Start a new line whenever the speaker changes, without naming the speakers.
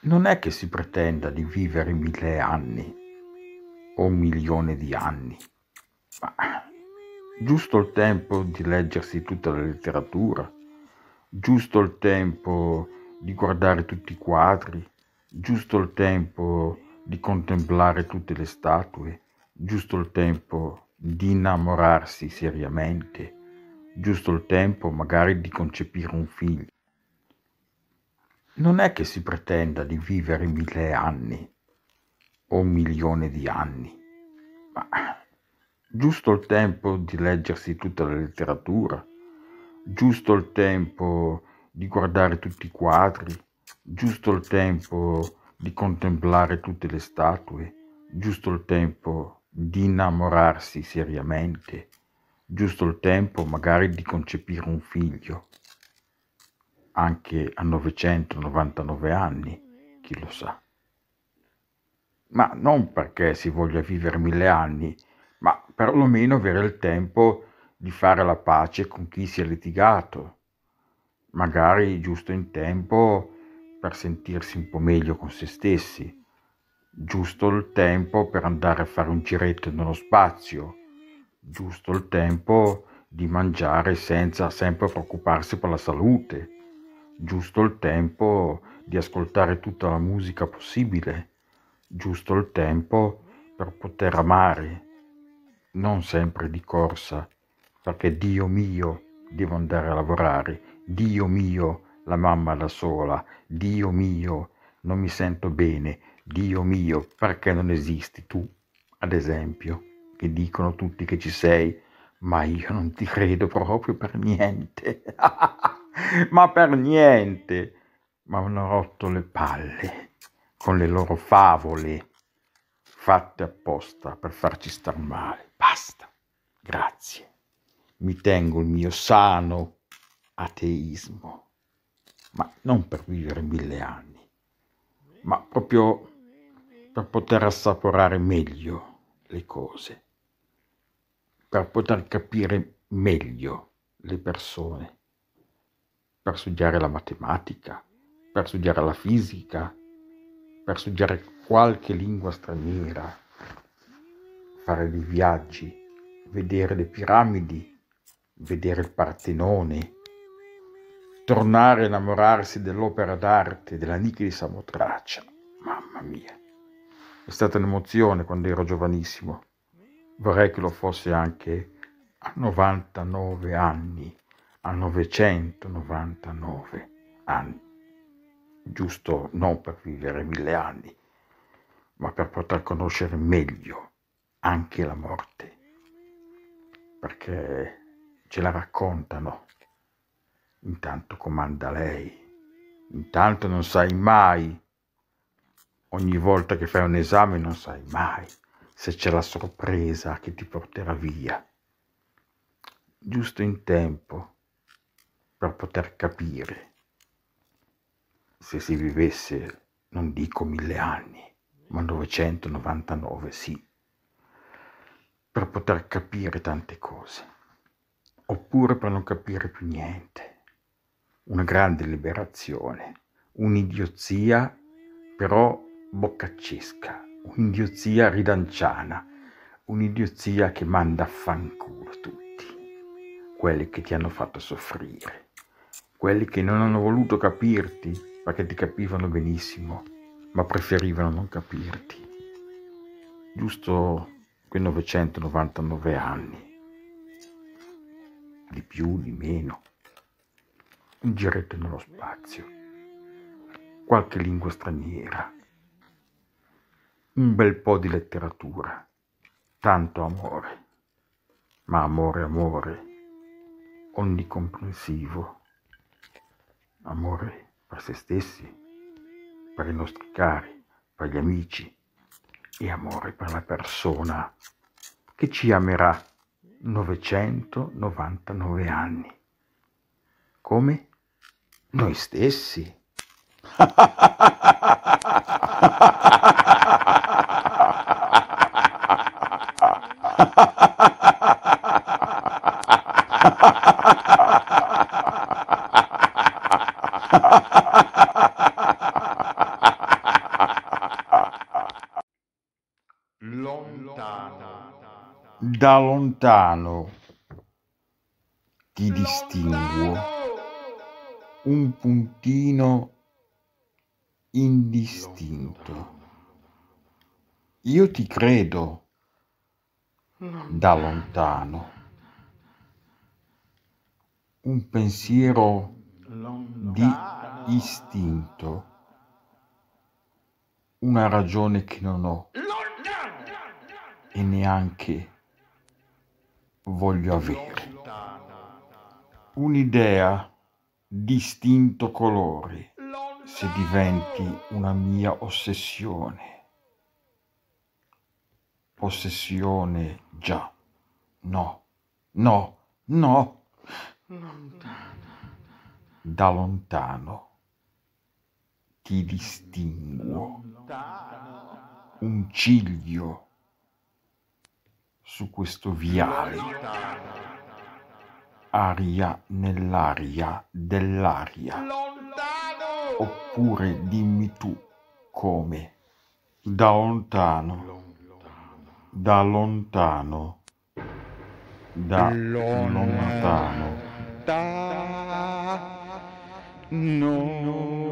Non è che si pretenda di vivere mille anni o un milione di anni, ma giusto il tempo di leggersi tutta la letteratura, giusto il tempo di guardare tutti i quadri, giusto il tempo di contemplare tutte le statue, giusto il tempo di innamorarsi seriamente, giusto il tempo magari di concepire un figlio. Non è che si pretenda di vivere mille anni o un milione di anni, ma giusto il tempo di leggersi tutta la letteratura, giusto il tempo di guardare tutti i quadri, giusto il tempo di contemplare tutte le statue, giusto il tempo di innamorarsi seriamente, giusto il tempo magari di concepire un figlio, anche a 999 anni, chi lo sa. Ma non perché si voglia vivere mille anni, ma perlomeno avere il tempo di fare la pace con chi si è litigato, magari giusto in tempo per sentirsi un po' meglio con se stessi giusto il tempo per andare a fare un giretto nello spazio, giusto il tempo di mangiare senza sempre preoccuparsi per la salute, giusto il tempo di ascoltare tutta la musica possibile, giusto il tempo per poter amare, non sempre di corsa, perché Dio mio devo andare a lavorare, Dio mio la mamma da sola, Dio mio non mi sento bene, Dio mio, perché non esisti tu, ad esempio, che dicono tutti che ci sei, ma io non ti credo proprio per niente, ma per niente, ma hanno rotto le palle con le loro favole fatte apposta per farci star male. Basta, grazie. Mi tengo il mio sano ateismo, ma non per vivere mille anni, ma proprio per poter assaporare meglio le cose, per poter capire meglio le persone, per studiare la matematica, per studiare la fisica, per studiare qualche lingua straniera, fare dei viaggi, vedere le piramidi, vedere il Partenone, tornare a innamorarsi dell'opera d'arte della Nicchia di Samotracia. Mamma mia! È stata un'emozione quando ero giovanissimo. Vorrei che lo fosse anche a 99 anni, a 999 anni. Giusto non per vivere mille anni, ma per poter conoscere meglio anche la morte. Perché ce la raccontano. Intanto comanda lei. Intanto non sai mai ogni volta che fai un esame non sai mai se c'è la sorpresa che ti porterà via, giusto in tempo per poter capire se si vivesse, non dico mille anni, ma 999 sì, per poter capire tante cose, oppure per non capire più niente. Una grande liberazione, un'idiozia, però boccaccesca, un'idiozia ridanciana, un'idiozia che manda a fanculo tutti, quelli che ti hanno fatto soffrire, quelli che non hanno voluto capirti perché ti capivano benissimo, ma preferivano non capirti. Giusto quei 999 anni, di più, di meno, un giretto nello spazio, qualche lingua straniera un mm. bel po' di letteratura, tanto amore, ma amore, amore, onnicomprensivo, amore per se stessi, per i nostri cari, per gli amici e amore per la persona che ci amerà 999 anni. Come? Noi stessi. da lontano ti distinguo, un puntino indistinto. Io ti credo da lontano, un pensiero di istinto, una ragione che non ho e neanche voglio avere. Un'idea distinto colore se diventi una mia ossessione. Ossessione già. No, no, no. Da lontano ti distingo. Un ciglio su questo viale. Aria nell'aria dell'aria. Lontano. Oppure dimmi tu come. Da lontano. Da lontano. Da lontano. Da lontano.